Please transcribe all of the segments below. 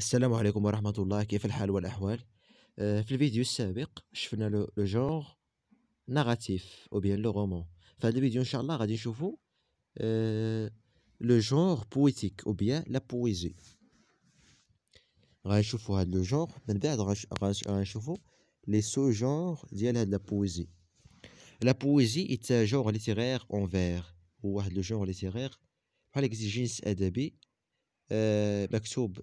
Assalamu alaikum wa rahmatullah wa barakatuh Comment allez-vous Dans la vidéo précédente, nous avons vu le genre narratif ou bien le roman Dans cette vidéo, nous allons voir le genre poétique ou bien la poésie Nous allons voir ce genre et ensuite nous allons les sous-genres de la poésie La poésie est un genre littéraire envers ou le genre littéraire par l'exigence un genre آه، مكتوب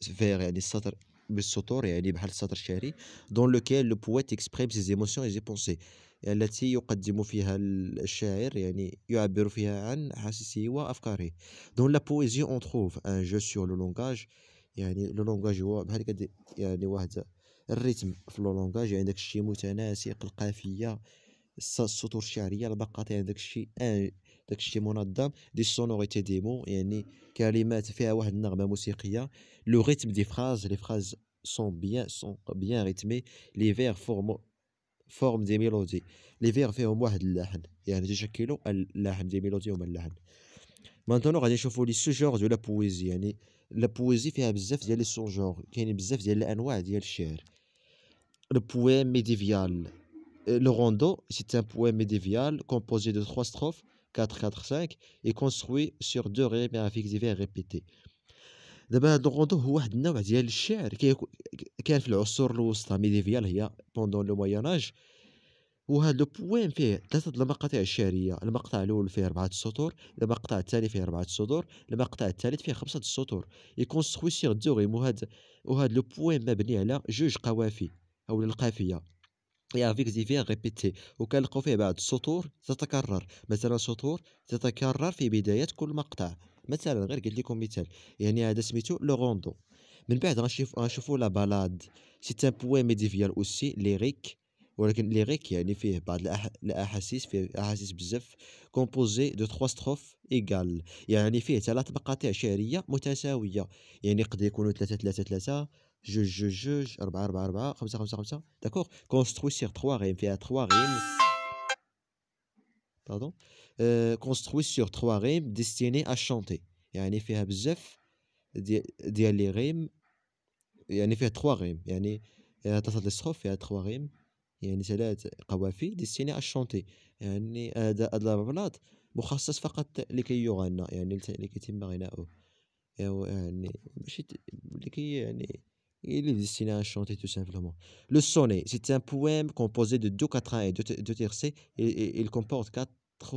بفير يعني السطر بالسطور يعني بحال السطر الشعري دون لوكيل لو بويت اكسبريم سي زيموسيون اي زي بونسي التي يقدم فيها الشاعر يعني يعبر فيها عن احاسيسه وافكاره دون لا بويزي اون تروف ان جو سور لو لونغاج يعني لو لونغاج هو بحال يعني واحد الريتم في لو لونغاج يعني داكشي متناسق القافيه السطور الشعريه البقاطي يعني داكشي Des sonorités des mots, car les maths font un arbre de musique. Le rythme des phrases, les phrases sont bien rythmées, les vers forment des mélodies. Les vers font un moine, et un échec, et un échec, et un moine des mélodies. Maintenant, on échauffe le sujet de la poésie. La poésie fait un bzaf, a le son genre, qui est un bzaf, il y a le anouad, il y a le poème médiéval. Le rondo, c'est un poème médiéval composé de trois strophes. 4 4 5 est construit sur deux raies مع فيكس ريبيتي دابا هاد الغوندو هو واحد النوع ديال الشعر كان في العصور الوسطى ميديفيال هي بوندون لو مويان اج وهاد لو بوان فيه ثلاثة المقاطع الشعرية المقطع الأول فيه أربعة السطور المقطع الثاني فيه أربعة السطور المقطع الثالث فيه خمسة السطور يكونستخوي سيغ دو غيم وهاد وهاد لو بوان مبني على جوج قوافي أو القافية فيك فيه غيبيتي وكنلقاو فيه بعض السطور تتكرر مثلا سطور تتكرر في بدايه كل مقطع مثلا غير قلت لكم مثال يعني هذا سميتو لو روندو من بعد غنشوف غنشوفوا لا بالاد سي ان بوي ميديفيال اوسي ليريك ولكن ليريك يعني فيه بعض الاحاسيس فيه احاسيس بزاف كومبوزي دو تخوا ستروف ايكال يعني فيه ثلاث مقاطع شعريه متساويه يعني قد يكونوا ثلاثه ثلاثه ثلاثه جوج جوج جوج أربعة أربعة أربعة خمسة خمسة خمسة داكوغ كونستخوي سيغ تخوا غيم فيها تخوا غيم باردون كونستخوي سيغ تخوا غيم ديستيني أ شونتي يعني فيها بزاف ديال لي غيم يعني فيها تخوا غيم يعني ثلاثة سخوف فيها تخوا غيم يعني ثلاث قوافي ديستيني أ شونتي يعني هاد هاد لابلاط مخصص فقط لكي يغنى يعني لكي يتم غناؤه يعني ماشي لكي يعني Il est destiné à chanter tout simplement. Le sonnet, c'est un poème composé de deux quatrains et deux, tercets et, il comporte quatre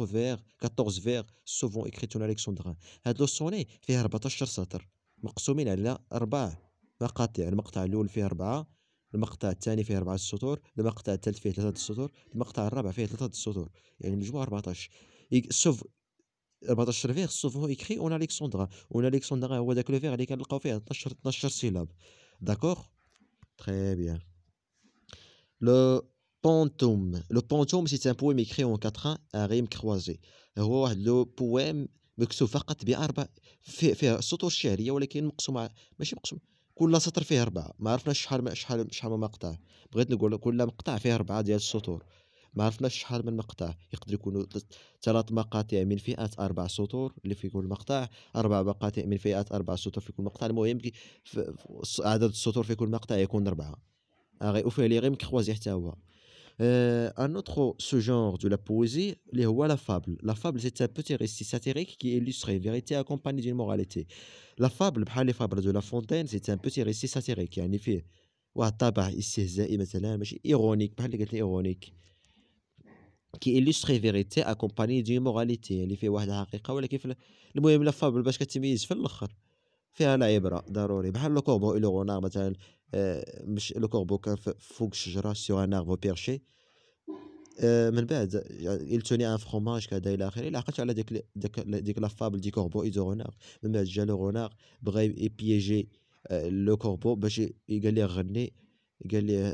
vers, 14 vers souvent écrits en alexandrin. le sonnet fait 14 سطر مقسومين على le المقطع الأول فيه أربعة المقطع الثاني فيه أربعة سطور المقطع الثالث فيه ثلاثة سطور المقطع الرابع فيه ثلاثة سطور يعني 14 14 فيغ vers, écrit en alexandrin en alexandrin هو ذاك لو فيغ اللي كنلقاو فيه 12 12 D'accord Très bien. Le pantoum. Le pantoum, c'est un poème écrit en quatrain à rime croisé. هو واحد لو بوام مكتوب فقط باربع فيه, فيه السطور الشعريه ولكن مقسوم ماشي مقسوم كل سطر فيه اربعه ما عرفناش شحال شحال شحال مقطع بغيت نقول كل مقطع فيه اربعه ديال السطور ما عرفناش شحال من مقطع يقدر يكونوا ثلاث مقاطع من فئات اربع سطور اللي في كل مقطع اربع مقاطع من فئات اربع سطور في كل مقطع المهم عدد السطور في كل مقطع يكون اربعه غير وفيه لي غير كخوازي حتى هو سو جونغ دو لا بوزي اللي هو لا فابل لا فابل سي c'est بوتي ريسي ساتيريك كي qui فيريتي اكومباني دون موراليتي لا فابل بحال لي فابل دو لا فونتين سي c'est بوتي ريسي ساتيريك يعني فيه واحد الطابع استهزائي مثلا ماشي ايرونيك بحال اللي قلت ايرونيك كي اليستري فيريتي اكومباني دي موراليتي اللي فيه واحد الحقيقه ولكن في المهم لافابل باش كتميز في الاخر فيها العبره ضروري بحال لو كوربو إلو غونار مثلا آه مش لو كوربو كان فوق الشجره سيغ ان اغفو بيرشي آه من بعد التوني ان فروماج كذا الى اخره الا عقلت على ديك ديك ديك لافابل دي كوربو اي غونار من بعد جا لو غونار بغا يبيجي آه لو كوربو باش قال ليه غني قال ليه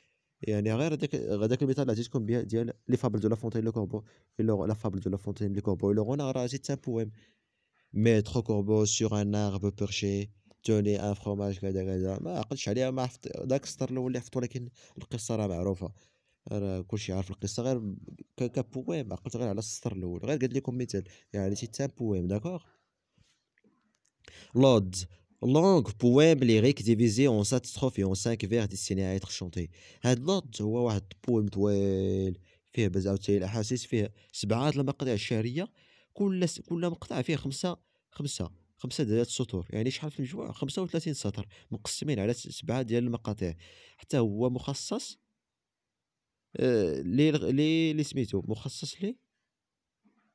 يعني غير هذاك هذاك المثال اللي عطيتكم ديال لي فابل دو لا فونتين لو كوربو لا فابل دو لا فونتين لو كوربو لو غون راه سي تان بويم ميتر كوربو سور ان ارب بيرشي توني ان فروماج كذا كذا ما عقلتش عليها ما عرفت داك السطر الاول اللي حفظت ولكن القصه راه معروفه راه كلشي عارف القصه غير كبويم عقلت غير على السطر الاول غير قلت لكم مثال يعني سي تان بويم داكوغ لودز لونغ بويم لي غيك ديفيزي اون ساتستروف اون سانك فير ديستيني على يتر شونتي هاد لوت هو واحد بويم طويل فيه بزاف عاوتاني الاحاسيس فيه سبعه المقاطع الشعريه كل س... كل مقطع فيه خمسه خمسه خمسه ديال السطور يعني شحال في المجموع 35 سطر مقسمين على سبعه ديال المقاطع حتى هو مخصص آه لي لي سميتو مخصص لي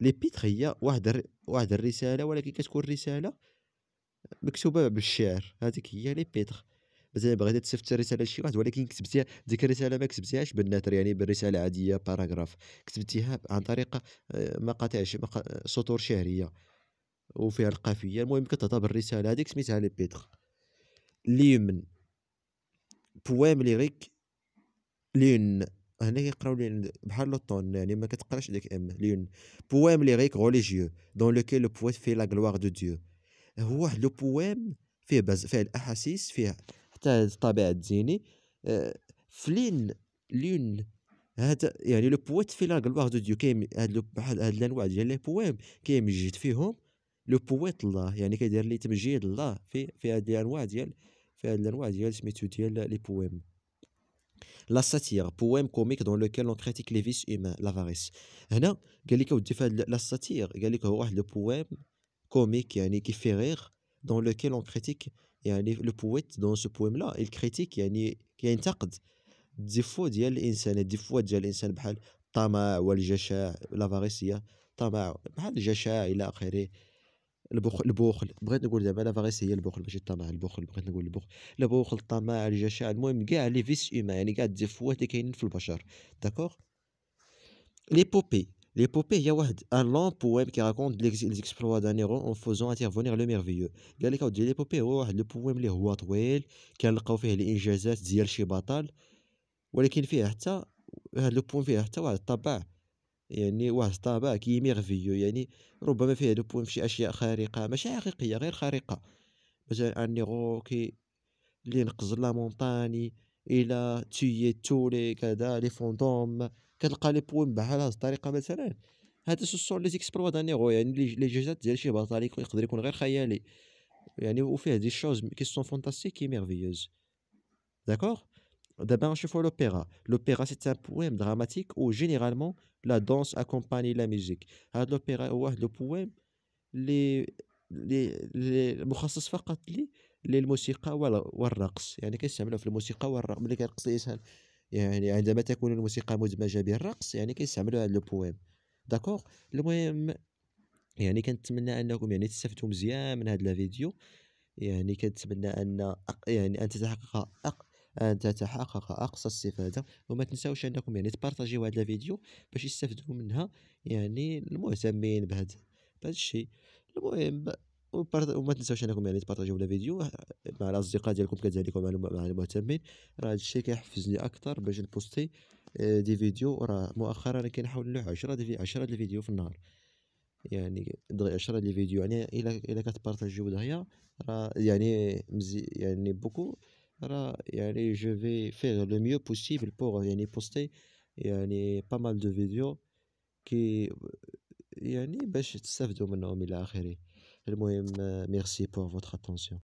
لي بيتر هي واحد الر... واحد الرساله ولكن كتكون رساله مكتوبه بالشعر هذيك هي لي بيتر مثلا بغيتي تصيفط رساله لشي واحد ولكن كتبتيها ديك الرساله ما كتبتيهاش بالنثر يعني بالرساله عاديه باراغراف كتبتيها عن طريق آه، مقاطع مقا... سطور شعريه وفيها القافيه المهم كتعطى بالرساله هذيك سميتها لي بيتر ليمن بوام ليريك لين هنا كيقراو لي بحال لو طون يعني ما كتقراش ديك ام ليون بوام غيك غوليجيو دون لو كي لو بوي في لا غلوار دو ديو هو واحد لو بوام فيه باز فيه الاحاسيس فيه حتى الطابع الديني آه، فلين ليون هذا يعني لو بويت في لا غلوار دو ديو كاين هاد بحال هاد الانواع ديال لي بوام كيمجد فيهم لو بويت الله يعني كيدير لي تمجيد الله في في هاد الانواع ديال في هاد الانواع ديال سميتو ديال لي بوام la satire poème comique dans lequel on critique les vices humains l'avarice هنا قال لك ودي la satire قال لك le poème comique يعني qui fait rire dans lequel on critique يعني le poète dans ce poème là il critique يعني qui ينتقد ديفو ديال الانسان ديفو ديال الانسان بحال الطمع والجشع l'avarice طمع بحال الجشع ila اخره البخل البخل بغيت نقول دابا لا فاريس هي البخل ماشي الطمع البخل بغيت نقول البخل البخل الطمع الجشع المهم كاع لي فيس ايما يعني كاع الديفوات اللي كاينين في البشر داكوغ لي بوبي لي بوبي هي واحد ان لون بويم كي راكونت ليكسبلوا دان هيرو اون فوزون انترفونير لو ميرفيو قال لك اودي لي بوبي هو واحد لو بويم اللي هو طويل كنلقاو فيه الانجازات ديال شي بطل ولكن فيه حتى هاد لو بويم فيه حتى واحد الطبع يعني واحد الطابع ميرفيو يعني ربما فيه دو بوين فشي اشياء خارقه ماشي حقيقيه غير خارقه مثلا ان نيرو كي اللي نقز لا مونطاني الى تيي تولي كذا لي فوندوم كتلقى لي بوين بحال هاد الطريقه مثلا سو السور لي زيكسبلوا دان نيرو يعني لي جيزات ديال شي بطل يقدر يكون غير خيالي يعني وفيه دي شوز كي سون فونتاستيك كي ميرفيوز داكوغ دابا لوبيرا D'abord, je بويم دراماتيك L'opéra, جينيرالمون لا دونس dramatique لا généralement هاد لوبيرا هو واحد لو بويم لي لي لي مخصص فقط لي للموسيقى والرقص يعني كيستعملوا في الموسيقى والرقص ملي كيرقص الانسان يعني عندما تكون الموسيقى مدمجه بالرقص يعني كيستعملوا هذا بويم داكوغ المهم يعني كنتمنى انكم يعني تستفدوا مزيان من هذا الفيديو يعني كنتمنى ان يعني ان تتحقق ان تتحقق اقصى استفاده وما تنساوش انكم يعني تبارطاجيو هذا الفيديو باش يستافدوا منها يعني المهتمين بهذا بهذا الشيء المهم وما تنساوش انكم يعني تبارطاجيو الفيديو مع الاصدقاء ديالكم كذلك ومع المهتمين راه هذا الشيء كيحفزني اكثر باش نبوستي آه، دي فيديو راه مؤخرا كنحاول نلوح 10 دي 10 الفيديو في النهار يعني دغيا 10 الفيديو يعني الا الا كتبارطاجيو دغيا راه يعني مزي يعني بوكو je vais faire le mieux possible pour poster pas mal de vidéos qui باش تستافدوا منهم الى اخره merci